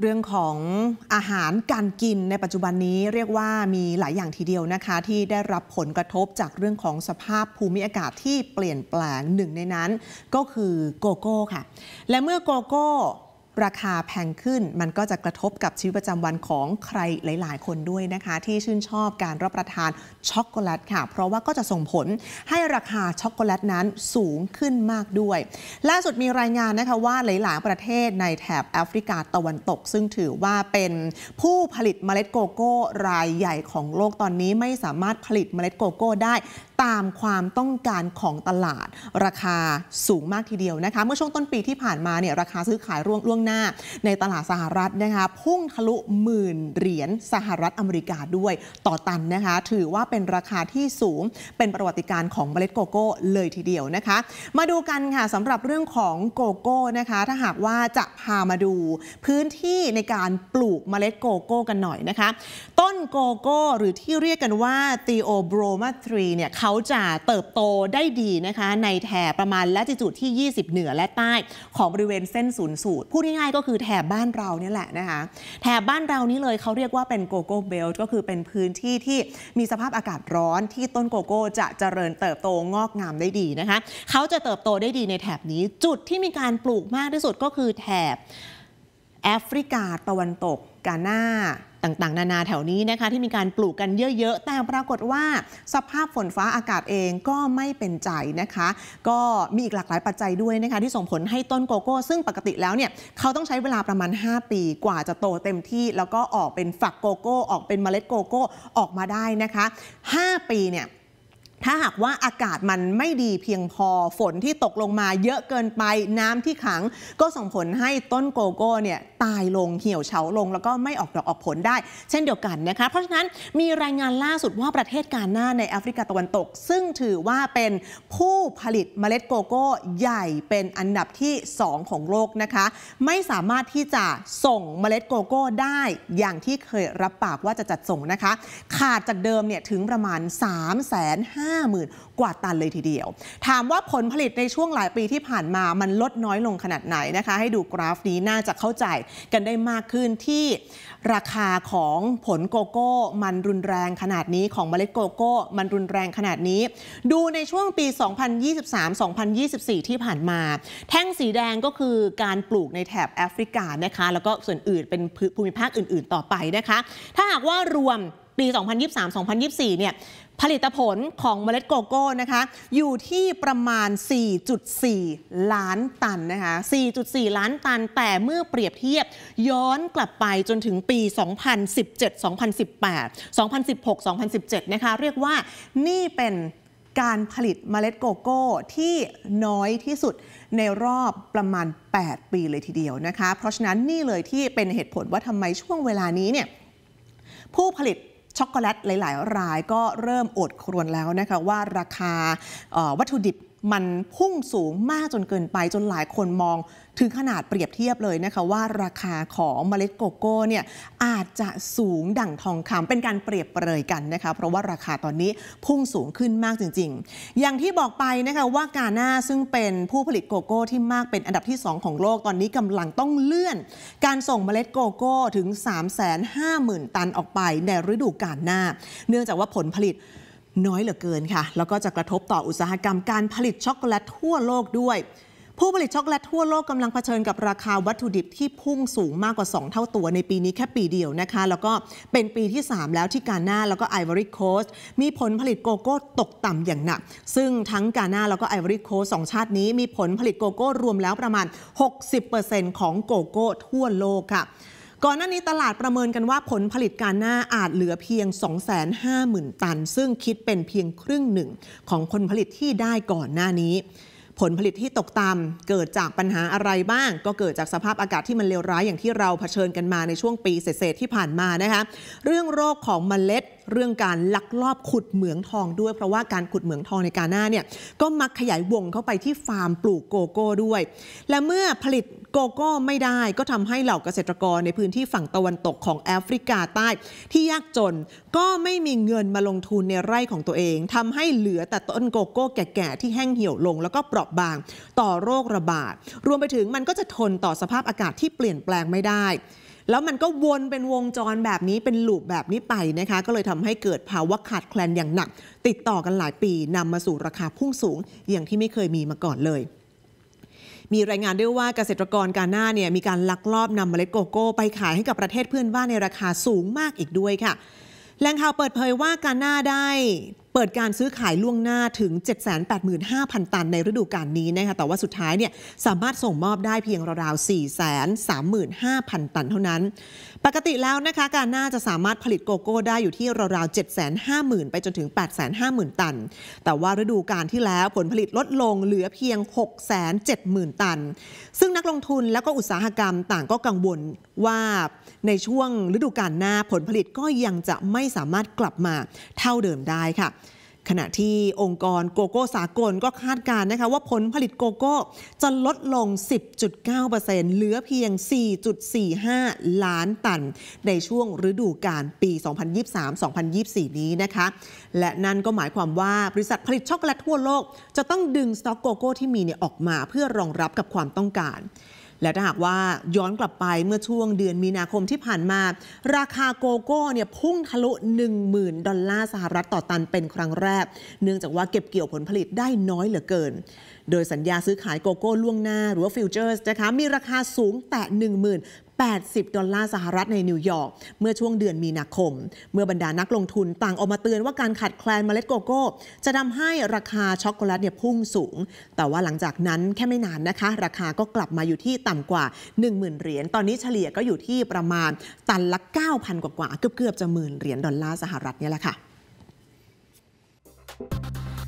เรื่องของอาหารการกินในปัจจุบันนี้เรียกว่ามีหลายอย่างทีเดียวนะคะที่ได้รับผลกระทบจากเรื่องของสภาพภูมิอากาศที่เปลี่ยนแปลงหนึ่งในนั้น ก็คือโกโก้ค่ะ และเมื่อโกโก้ราคาแพงขึ้นมันก็จะกระทบกับชีวิตประจำวันของใครหลาย ๆ คนด้วยนะคะ ที่ชื่นชอบการรับประทานช็อกโกแลตค่ะ เพราะว่าก็จะส่งผลให้ราคาช็อกโกแลตนั้นสูงขึ้นมากด้วย ล่าสุดมีรายงานนะคะว่าหลายๆประเทศในแถบแอฟริกาตะวันตก ซึ่งถือว่าเป็นผู้ผลิตเมล็ดโกโก้ รายใหญ่ของโลกตอนนี้ไม่สามารถผลิตเมล็ดโกโก้ ได้ตามความต้องการของตลาดราคาสูงมากทีเดียวนะคะ เมื่อช่วงต้นปีที่ผ่านมาเนี่ยราคาซื้อขายร่วงล่วงหน้าในตลาดสหรัฐนะคะพุ่งทะลุหมื่นเหรียญสหรัฐอเมริกาด้วยต่อตันนะคะ ถือว่าเป็นราคาที่สูงเป็นประวัติการของเมล็ดโกโก้เลยทีเดียวนะคะ มาดูกันค่ะสำหรับเรื่องของโกโก้นะคะ ถ้าหากว่าจะพามาดูพื้นที่ในการปลูกเมล็ดโกโก้กันหน่อยนะคะ ต้นโกโก้หรือที่เรียกกันว่าตีโอโบรมาทรีเนี่ยเขาเขาจะเติบโตได้ดีนะคะ ในแถบประมาณละจิจุดที่ 20 เหนือและใต้ ของบริเวณเส้นศูนย์สูตรพูดง่ายๆก็คือแถบบ้านเราเนี่ยแหละนะคะ แถบบ้านเรานี้เลยเขาเรียกว่าเป็นโกโก้เบลต์ก็คือเป็นพื้นที่ที่มีสภาพอากาศร้อนที่ต้นโกโก้จะเจริญเติบโตงอกงามได้ดีนะคะเขาจะเติบโตได้ดีในแถบนี้จุดที่มีการปลูกมากที่สุดก็คือแถบแอฟริกาตะวันตกกาหนาต่าง ๆ นานา แถวนี้นะคะ ที่มีการปลูกกันเยอะ ๆ แต่ปรากฏว่า สภาพฝนฟ้าอากาศเองก็ไม่เป็นใจนะคะ ก็มีอีกหลากหลายปัจจัยด้วยนะคะ ที่ส่งผลให้ต้นโกโก้ ซึ่งปกติแล้วเนี่ยเขาต้องใช้เวลาประมาณ 5 ปีกว่าจะโตเต็มที่ แล้วก็ออกเป็นฝักโกโก้ ออกเป็นเมล็ดโกโก้ออกมาได้นะคะ 5 ปีเนี่ยถ้าหากว่าอากาศมันไม่ดีเพียงพอฝนที่ตกลงมาเยอะเกินไปน้ำที่ขังก็ส่งผลให้ต้นโกโก้เนี่ยตายลงเหี่ยวเฉาลงแล้วก็ไม่ออกดอกออกผลได้ เช่นเดียวกันนะคะเพราะฉะนั้นมีรายงานล่าสุดว่าประเทศกาหน้าในแอฟริกาตะวันตก ซึ่งถือว่าเป็นผู้ผลิตเมล็ดโกโก้ ใหญ่เป็นอันดับที่ 2 ของโลกนะคะ ไม่สามารถที่จะส่งเมล็ดโกโก้ได้อย่างที่เคยรับปากว่าจะจัดส่งนะคะ ขาดจากเดิมเนี่ยถึงประมาณ3 5 0 0 0 50,000กว่าตันเลยทีเดียว ถามว่าผลผลิตในช่วงหลายปีที่ผ่านมามันลดน้อยลงขนาดไหนนะคะ ให้ดูกราฟนี้น่าจะเข้าใจกันได้มากขึ้นที่ราคาของผลโกโก้ มันรุนแรงขนาดนี้ของเมล็ดโกโก้ มันรุนแรงขนาดนี้ ดูในช่วงปี 2023-2024 ที่ผ่านมา แท่งสีแดงก็คือการปลูกในแถบแอฟริกานะคะ แล้วก็ส่วนอื่นเป็นภูมิภาคอื่น ๆ ต่อไปนะคะ ถ้าหากว่ารวมปี 2023-2024เนี่ยผลิตผลของเมล็ดโกโก้นะคะอยู่ที่ประมาณ 4.4 ล้านตันนะคะ 4.4 ล้านตันแต่เมื่อเปรียบเทียบย้อนกลับไปจนถึงปี 2017 2018 2016 2017 นะคะเรียกว่านี่เป็นการผลิตเมล็ดโกโก้ ที่น้อยที่สุดในรอบประมาณ 8 ปีเลยทีเดียวนะคะเพราะฉะนั้นนี่เลยที่เป็นเหตุผลว่าทำไมช่วงเวลานี้เนี่ยผู้ผลิตช็อกโกแลตหลายๆ รายก็เริ่มอดครวนแล้วนะคะว่าราคาวัตถุดิบมันพุ่งสูงมากจนเกินไปจนหลายคนมองถึงขนาดเปรียบเทียบเลยนะคะว่าราคาของเมล็ดโกโก้เนี่ยอาจจะสูงดั่งทองคำเป็นการเปรียบเปรยกันนะคะเพราะว่าราคาตอนนี้พุ่งสูงขึ้นมากจริงๆ อย่างที่บอกไปนะคะว่ากาหน้าซึ่งเป็นผู้ผลิตโกโก้ที่มากเป็นอันดับที่ 2 ของโลกตอนนี้กำลังต้องเลื่อน การส่งเมล็ดโกโก้ถึง350,000 ตันออกไป ในฤดูกาลหน้า เนื่องจากว่าผลผลิตน้อยเหลือเกินค่ะ แล้วก็จะกระทบต่ออุตสาหกรรมการผลิตช็อกโกแลตทั่วโลกด้วย ผู้ผลิตช็อกโกแลตทั่วโลกกำลังเผชิญกับราคาวัตถุดิบที่พุ่งสูงมากกว่า 2 เท่าตัวในปีนี้แค่ปีเดียวนะคะ แล้วก็เป็นปีที่ 3 แล้วที่กาน่าแล้วก็ไอวอรี่โคสมีผลผลิตโกโก้ตกต่ำอย่างหนัก ซึ่งทั้งกาน่าแล้วก็ไอวอรี่โคสสองชาตินี้มีผลผลิตโกโก้รวมแล้วประมาณ60%ของโกโก้ทั่วโลกค่ะก่อนหน้านี้ตลาดประเมินกันว่าผลผลิตการหน้าอาจเหลือเพียง 250,000 ตัน ซึ่งคิดเป็นเพียงครึ่งหนึ่งของผลผลิตที่ได้ก่อนหน้านี้ผลผลิตที่ตกต่ำเกิดจากปัญหาอะไรบ้าง ก็เกิดจากสภาพอากาศที่มันเลวร้ายอย่างที่เราเผชิญกันมาในช่วงปีเศษที่ผ่านมานะคะเรื่องโรคของมเมล็ด เรื่องการลักลอบขุดเหมืองทองด้วยเพราะว่าการขุดเหมืองทองในกาหน้าเนี่ยก็มักขยายวงเข้าไปที่ฟาร์มปลูกโกโก้ด้วย และเมื่อผลิตโกโก้ ไม่ได้ ก็ทำให้เหล่าเกษตรกรในพื้นที่ฝั่งตะวันตกของแอฟริกาใต้ที่ยากจนก็ไม่มีเงินมาลงทุนในไร่ของตัวเอง ทำให้เหลือแต่ต้นโกโก้แก่ๆที่แห้งเหี่ยวลงแล้วก็เปราะบบางต่อโรคระบาด รวมไปถึงมันก็จะทนต่อสภาพอากาศที่เปลี่ยนแปลงไม่ได้ แล้วมันก็วนเป็นวงจรแบบนี้ เป็นลูปแบบนี้ไปนะคะ ก็เลยทำให้เกิดภาวะขาดแคลนอย่างหนัก ติดต่อกันหลายปี นำมาสู่ราคาพุ่งสูง อย่างที่ไม่เคยมีมาก่อนเลย มีรายงานด้วยว่าเกษตรกรกาหน้าเนี่ยมีการลักลอบนำเมล็ดโกโก้ ไปขายให้กับประเทศเพื่อนบ้านในราคาสูงมากอีกด้วยค่ะแหล่งข่าวเปิดเผยว่ากาหน้าได้เปิดการซื้อขายล่วงหน้าถึง 785,000 ตันในฤดูกาลนี้นะคะ แต่ว่าสุดท้ายเนี่ยสามารถส่งมอบได้เพียงราวๆ 435,000 ตันเท่านั้น ปกติแล้วนะคะการน่าจะสามารถผลิตโกโก้ได้อยู่ที่ราวๆ 750,000 ไปจนถึง 850,000 ตัน แต่ว่าฤดูกาลที่แล้วผลผลิตลดลงเหลือเพียง 670,000 ตัน ซึ่งนักลงทุนและก็อุตสาหกรรมต่างก็กังวลว่าในช่วงฤดูกาลหน้าผลผลิตก็ยังจะไม่สามารถกลับมาเท่าเดิมได้ค่ะขณะที่องค์กรโกโก้สากลก็คาดการณ์นะคะว่าผลผลิตโกโก้จะลดลง 10.9%เหลือเพียง 4.45 ล้านตัน ในช่วงฤดูกาลปี 2023-2024 นี้นะคะ และนั่นก็หมายความว่าบริษัทผลิตช็อกโกแลตทั่วโลก จะต้องดึงสต็อกโกโก้ที่มีเนี่ยออกมาเพื่อรองรับกับความต้องการและถ้าหากว่าย้อนกลับไปเมื่อช่วงเดือนมีนาคมที่ผ่านมา ราคาโกโก้เนี่ยพุ่งทะลุ 10,000 ดอลลาร์สหรัฐต่อตันเป็นครั้งแรก เนื่องจากว่าเก็บเกี่ยวผลผลิตได้น้อยเหลือเกินโดยสัญญาซื้อขายโกโก้ล่วงหน้า หรือว่าฟิวเจอร์สนะคะมีราคาสูงแต่10,000 80 ดอลลาร์สหรัฐในนิวยอร์กเมื่อช่วงเดือนมีนาคม เมื่อบรรดานักลงทุนต่างออกมาเตือนว่าการขาดแคลนเมล็ดโกโก้ จะทำให้ราคาช็อกโกแลตเนี่ยพุ่งสูง แต่ว่าหลังจากนั้นแค่ไม่นานนะคะ ราคาก็กลับมาอยู่ที่ต่ำกว่า 10,000 เหรียญตอนนี้เฉลี่ยก็อยู่ที่ประมาณตันละ 9,000 กว่ากว่าเกือบเกือบจะหมื่นเหรียญดอลลาร์สหรัฐนี่แหละค่ะ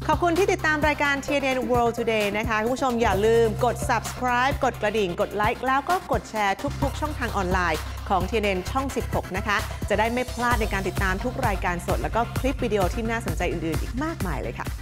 ขอบคุณที่ติดตามรายการ TNN World Today นะคะ คุณผู้ชมอย่าลืมกด subscribe กดกระดิ่งกดไลค์แล้วก็กดแชร์ทุกๆ ช่องทางออนไลน์ของ TNN ช่อง 16 นะคะ จะได้ไม่พลาดในการติดตามทุกรายการสด แล้วก็คลิปวิดีโอที่น่าสนใจอื่นๆ อีกมากมายเลยค่ะ